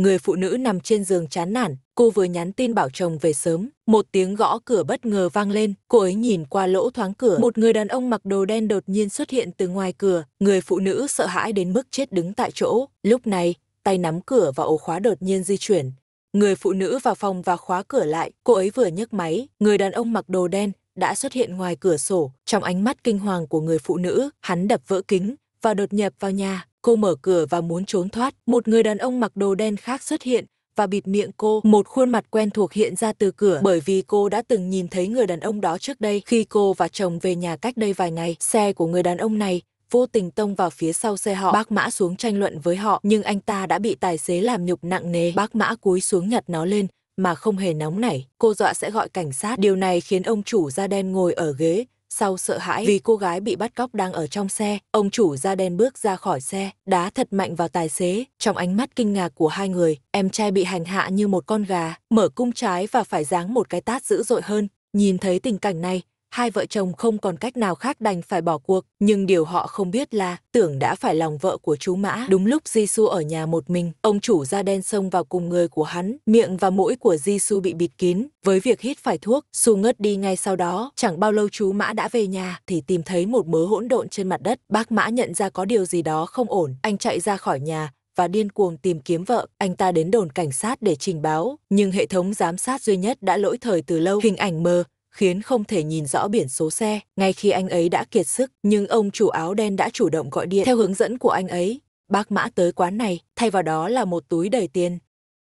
Người phụ nữ nằm trên giường chán nản, cô vừa nhắn tin bảo chồng về sớm. Một tiếng gõ cửa bất ngờ vang lên, cô ấy nhìn qua lỗ thoáng cửa. Một người đàn ông mặc đồ đen đột nhiên xuất hiện từ ngoài cửa. Người phụ nữ sợ hãi đến mức chết đứng tại chỗ. Lúc này, tay nắm cửa và ổ khóa đột nhiên di chuyển. Người phụ nữ vào phòng và khóa cửa lại, cô ấy vừa nhấc máy. Người đàn ông mặc đồ đen đã xuất hiện ngoài cửa sổ. Trong ánh mắt kinh hoàng của người phụ nữ, hắn đập vỡ kính và đột nhập vào nhà cô mở cửa và muốn trốn thoát. Một người đàn ông mặc đồ đen khác xuất hiện và bịt miệng cô. Một khuôn mặt quen thuộc hiện ra từ cửa bởi vì cô đã từng nhìn thấy người đàn ông đó trước đây. Khi cô và chồng về nhà cách đây vài ngày, xe của người đàn ông này vô tình tông vào phía sau xe họ. Bác Mã xuống tranh luận với họ, nhưng anh ta đã bị tài xế làm nhục nặng nề. Bác Mã cúi xuống nhặt nó lên, mà không hề nóng nảy. Cô dọa sẽ gọi cảnh sát. Điều này khiến ông chủ da đen ngồi ở ghế, sau sợ hãi vì cô gái bị bắt cóc đang ở trong xe, ông chủ da đen bước ra khỏi xe, đá thật mạnh vào tài xế, trong ánh mắt kinh ngạc của hai người, em trai bị hành hạ như một con gà, mở cung trái và phải giáng một cái tát dữ dội hơn. Nhìn thấy tình cảnh này, hai vợ chồng không còn cách nào khác đành phải bỏ cuộc, nhưng điều họ không biết là tưởng đã phải lòng vợ của chú Mã. Đúng lúc Jisoo ở nhà một mình, ông chủ ra đen sông vào cùng người của hắn, miệng và mũi của Jisoo bị bịt kín, với việc hít phải thuốc, Su ngất đi ngay sau đó, chẳng bao lâu chú Mã đã về nhà thì tìm thấy một mớ hỗn độn trên mặt đất, bác Mã nhận ra có điều gì đó không ổn, anh chạy ra khỏi nhà, và điên cuồng tìm kiếm vợ. Anh ta đến đồn cảnh sát để trình báo, nhưng hệ thống giám sát duy nhất đã lỗi thời từ lâu. Hình ảnh mờ khiến không thể nhìn rõ biển số xe. Ngay khi anh ấy đã kiệt sức, nhưng ông chủ áo đen đã chủ động gọi điện theo hướng dẫn của anh ấy. Bác mã tới quán này, thay vào đó là một túi đầy tiền.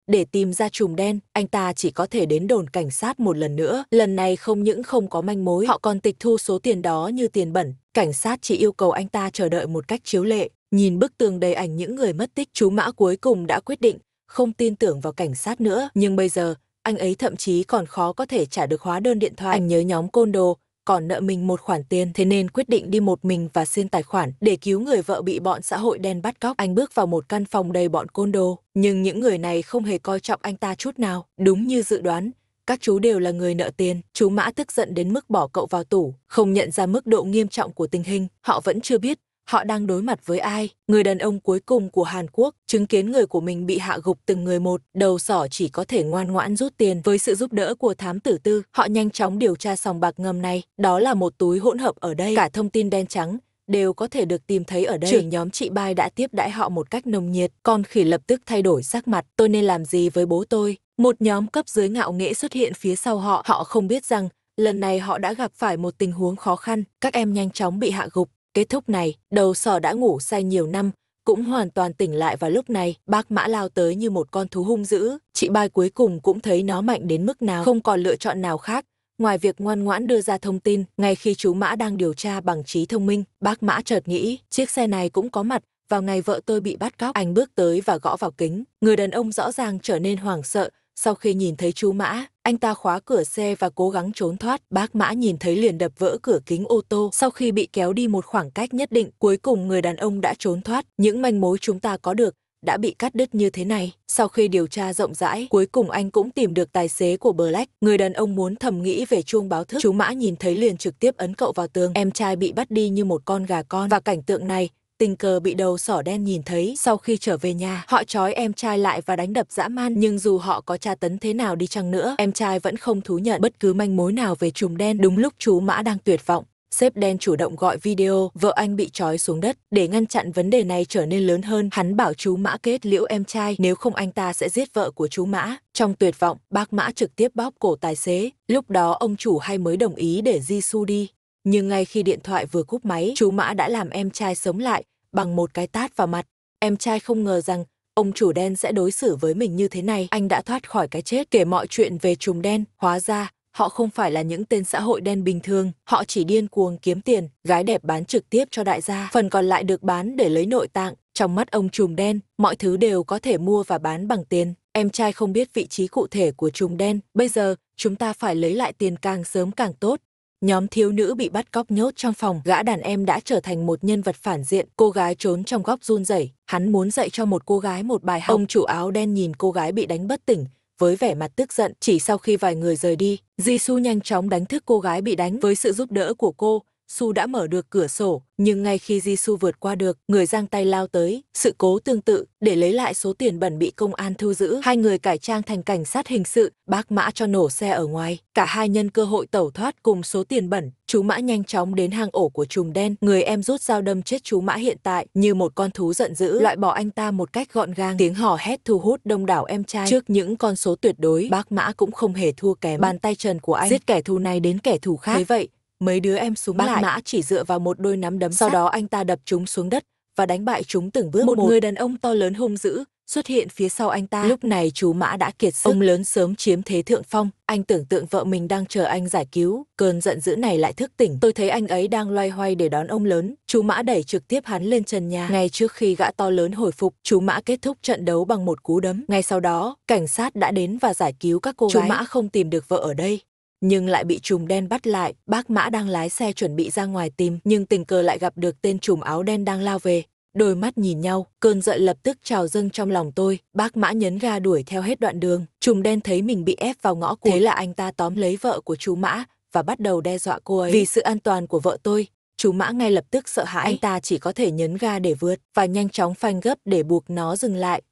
Để tìm ra chùm đen, anh ta chỉ có thể đến đồn cảnh sát một lần nữa. Lần này không những không có manh mối, họ còn tịch thu số tiền đó như tiền bẩn. Cảnh sát chỉ yêu cầu anh ta chờ đợi một cách chiếu lệ. Nhìn bức tường đầy ảnh những người mất tích, chú Mã cuối cùng đã quyết định không tin tưởng vào cảnh sát nữa. Nhưng bây giờ, anh ấy thậm chí còn khó có thể trả được hóa đơn điện thoại. Anh nhớ nhóm côn đồ, còn nợ mình một khoản tiền thế nên quyết định đi một mình và xin tài khoản để cứu người vợ bị bọn xã hội đen bắt cóc. Anh bước vào một căn phòng đầy bọn côn đồ, nhưng những người này không hề coi trọng anh ta chút nào. Đúng như dự đoán, các chú đều là người nợ tiền. Chú Mã tức giận đến mức bỏ cậu vào tủ, không nhận ra mức độ nghiêm trọng của tình hình. Họ vẫn chưa biết, họ đang đối mặt với ai. Người đàn ông cuối cùng của Hàn Quốc chứng kiến người của mình bị hạ gục từng người một, đầu sỏ chỉ có thể ngoan ngoãn rút tiền với sự giúp đỡ của thám tử tư. Họ nhanh chóng điều tra sòng bạc ngầm này, đó là một túi hỗn hợp ở đây, cả thông tin đen trắng đều có thể được tìm thấy ở đây. Trưởng nhóm chị Bai đã tiếp đãi họ một cách nồng nhiệt, còn khỉ lập tức thay đổi sắc mặt, tôi nên làm gì với bố tôi? Một nhóm cấp dưới ngạo nghễ xuất hiện phía sau họ, họ không biết rằng lần này họ đã gặp phải một tình huống khó khăn, các em nhanh chóng bị hạ gục, Kết thúc này, đầu sò đã ngủ say nhiều năm, cũng hoàn toàn tỉnh lại vào lúc này, bác mã lao tới như một con thú hung dữ, chị bai cuối cùng cũng thấy nó mạnh đến mức nào, không còn lựa chọn nào khác. Ngoài việc ngoan ngoãn đưa ra thông tin, ngay khi chú Mã đang điều tra bằng trí thông minh, bác Mã chợt nghĩ, chiếc xe này cũng có mặt, vào ngày vợ tôi bị bắt cóc, anh bước tới và gõ vào kính. Người đàn ông rõ ràng trở nên hoảng sợ, sau khi nhìn thấy chú Mã, anh ta khóa cửa xe và cố gắng trốn thoát. Bác Mã nhìn thấy liền đập vỡ cửa kính ô tô. Sau khi bị kéo đi một khoảng cách nhất định, cuối cùng người đàn ông đã trốn thoát. Những manh mối chúng ta có được đã bị cắt đứt như thế này. Sau khi điều tra rộng rãi, cuối cùng anh cũng tìm được tài xế của Black. Người đàn ông muốn thầm nghĩ về chuông báo thức. Chú Mã nhìn thấy liền trực tiếp ấn cậu vào tường. Em trai bị bắt đi như một con gà con. Và cảnh tượng này tình cờ bị đầu sỏ đen nhìn thấy sau khi trở về nhà họ trói em trai lại và đánh đập dã man nhưng dù họ có tra tấn thế nào đi chăng nữa em trai vẫn không thú nhận bất cứ manh mối nào về trùm đen đúng lúc chú mã đang tuyệt vọng Sếp đen chủ động gọi video vợ anh bị trói xuống đất. Để ngăn chặn vấn đề này trở nên lớn hơn, hắn bảo chú Mã kết liễu em trai nếu không anh ta sẽ giết vợ của chú Mã. Trong tuyệt vọng, bác Mã trực tiếp bóp cổ tài xế. Lúc đó ông chủ hay mới đồng ý để Jisoo đi nhưng ngay khi điện thoại vừa cúp máy chú mã đã làm em trai sống lại bằng một cái tát vào mặt em trai không ngờ rằng ông chủ đen sẽ đối xử với mình như thế này anh đã thoát khỏi cái chết kể mọi chuyện về chùm đen hóa ra họ không phải là những tên xã hội đen bình thường họ chỉ điên cuồng kiếm tiền gái đẹp bán trực tiếp cho đại gia phần còn lại được bán để lấy nội tạng trong mắt ông chùm đen mọi thứ đều có thể mua và bán bằng tiền em trai không biết vị trí cụ thể của chùm đen bây giờ chúng ta phải lấy lại tiền càng sớm càng tốt Nhóm thiếu nữ bị bắt cóc nhốt trong phòng, gã đàn em đã trở thành một nhân vật phản diện, cô gái trốn trong góc run rẩy, hắn muốn dạy cho một cô gái một bài học. Ông chủ áo đen nhìn cô gái bị đánh bất tỉnh, với vẻ mặt tức giận, chỉ sau khi vài người rời đi, Jisoo nhanh chóng đánh thức cô gái bị đánh với sự giúp đỡ của cô, Su đã mở được cửa sổ, nhưng ngay khi Jisoo vượt qua được, người giang tay lao tới, sự cố tương tự, để lấy lại số tiền bẩn bị công an thu giữ. Hai người cải trang thành cảnh sát hình sự, bác mã cho nổ xe ở ngoài. Cả hai nhân cơ hội tẩu thoát cùng số tiền bẩn. Chú mã nhanh chóng đến hang ổ của trùm đen. Người em rút dao đâm chết chú mã hiện tại, như một con thú giận dữ, loại bỏ anh ta một cách gọn gàng. Tiếng hò hét thu hút đông đảo em trai. Trước những con số tuyệt đối, bác mã cũng không hề thua kém. Bàn tay trần của anh giết kẻ thù này đến kẻ thù khác. Thế vậy, mấy đứa em xuống Bác lại. mã chỉ dựa vào một đôi nắm đấm sau sắt. đó anh ta đập chúng xuống đất và đánh bại chúng từng bước một. Một người đàn ông to lớn hung dữ xuất hiện phía sau anh ta. Lúc này chú mã đã kiệt sức. Ông lớn sớm chiếm thế thượng phong. Anh tưởng tượng vợ mình đang chờ anh giải cứu. Cơn giận dữ này lại thức tỉnh. Tôi thấy anh ấy đang loay hoay để đón ông lớn. Chú mã đẩy trực tiếp hắn lên trần nhà. Ngay trước khi gã to lớn hồi phục, chú mã kết thúc trận đấu bằng một cú đấm. Ngay sau đó, cảnh sát đã đến và giải cứu các cô chú gái. Chú mã không tìm được vợ ở đây nhưng lại bị trùm đen bắt lại. Bác Mã đang lái xe chuẩn bị ra ngoài tìm, nhưng tình cờ lại gặp được tên trùm áo đen đang lao về. Đôi mắt nhìn nhau, cơn giận lập tức trào dâng trong lòng tôi, bác mã nhấn ga đuổi theo hết đoạn đường, trùm đen thấy mình bị ép vào ngõ cụt. Thế là anh ta tóm lấy vợ của chú mã và bắt đầu đe dọa cô ấy. Vì sự an toàn của vợ tôi, chú mã ngay lập tức sợ hãi. Anh ta chỉ có thể nhấn ga để vượt và nhanh chóng phanh gấp để buộc nó dừng lại.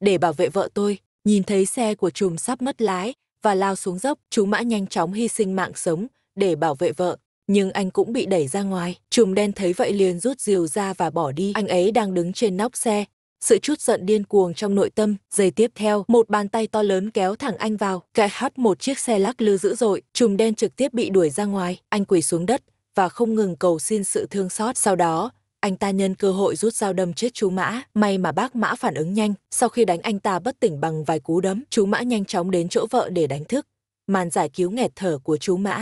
Để bảo vệ vợ tôi, nhìn thấy xe của trùm sắp mất lái, và lao xuống dốc. Chú mã nhanh chóng hy sinh mạng sống để bảo vệ vợ, nhưng anh cũng bị đẩy ra ngoài. Trùm đen thấy vậy liền rút rìu ra và bỏ đi. Anh ấy đang đứng trên nóc xe, sự chút giận điên cuồng trong nội tâm. Giây tiếp theo, một bàn tay to lớn kéo thẳng anh vào, kẻ hắt một chiếc xe lắc lư dữ dội, trùm đen trực tiếp bị đuổi ra ngoài. Anh quỳ xuống đất và không ngừng cầu xin sự thương xót. Sau đó, anh ta nhân cơ hội rút dao đâm chết chú mã may mà bác mã phản ứng nhanh sau khi đánh anh ta bất tỉnh bằng vài cú đấm chú mã nhanh chóng đến chỗ vợ để đánh thức màn giải cứu nghẹt thở của chú mã